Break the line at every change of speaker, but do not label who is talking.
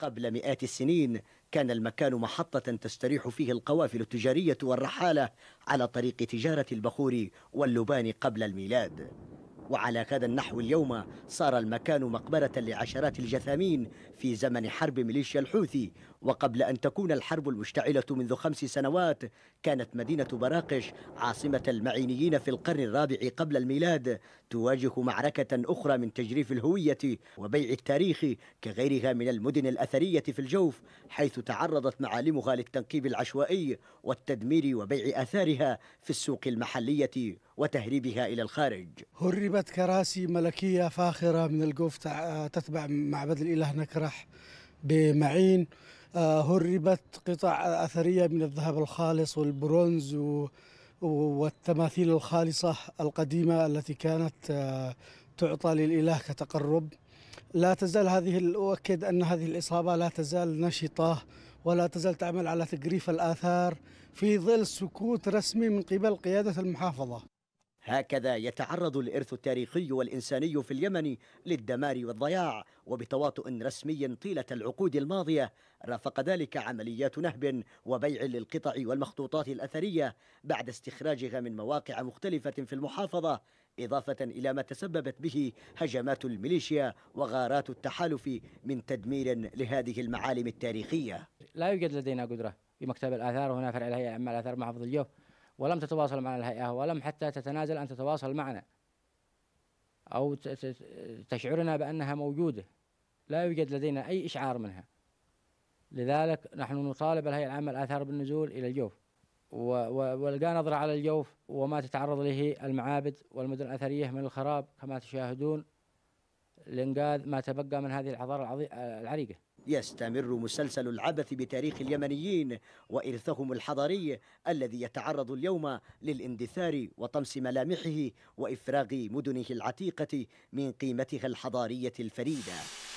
قبل مئات السنين كان المكان محطة تستريح فيه القوافل التجارية والرحالة على طريق تجارة البخور واللبان قبل الميلاد وعلى هذا النحو اليوم صار المكان مقبرة لعشرات الجثامين في زمن حرب ميليشيا الحوثي وقبل أن تكون الحرب المشتعلة منذ خمس سنوات كانت مدينة براقش عاصمة المعينيين في القرن الرابع قبل الميلاد تواجه معركة أخرى من تجريف الهوية وبيع التاريخ كغيرها من المدن الأثرية في الجوف حيث تعرضت معالمها للتنقيب العشوائي والتدمير وبيع آثارها في السوق المحلية وتهريبها إلى الخارج هرب وجبت
كراسي ملكية فاخرة من الجوف آه، تتبع معبد الإله نكرح بمعين آه، هربت قطع أثرية من الذهب الخالص والبرونز والتماثيل الخالصة القديمة التي كانت آه، تعطى للإله كتقرب لا تزال هذه أؤكد أن هذه الإصابة لا تزال نشطة ولا تزال تعمل على تجريف الآثار في ظل سكوت رسمي من قبل قيادة المحافظة
هكذا يتعرض الإرث التاريخي والإنساني في اليمن للدمار والضياع وبتواطؤ رسمي طيلة العقود الماضية رافق ذلك عمليات نهب وبيع للقطع والمخطوطات الأثرية بعد استخراجها من مواقع مختلفة في المحافظة إضافة إلى ما تسببت به هجمات الميليشيا وغارات التحالف من تدمير لهذه المعالم التاريخية
لا يوجد لدينا قدرة في مكتب الآثار هنا فرع الهيئة أما الآثار محافظ الجوف ولم تتواصل معنا الهيئة ولم حتى تتنازل أن تتواصل معنا أو تشعرنا بأنها موجودة لا يوجد لدينا أي إشعار منها لذلك نحن نطالب الهيئة العامة الآثار بالنزول إلى الجوف ولقى نظرة على الجوف وما تتعرض له المعابد والمدن الأثرية من الخراب
كما تشاهدون لإنقاذ ما تبقى من هذه الحضارة العريقة يستمر مسلسل العبث بتاريخ اليمنيين وإرثهم الحضاري الذي يتعرض اليوم للاندثار وطمس ملامحه وإفراغ مدنه العتيقة من قيمتها الحضارية الفريدة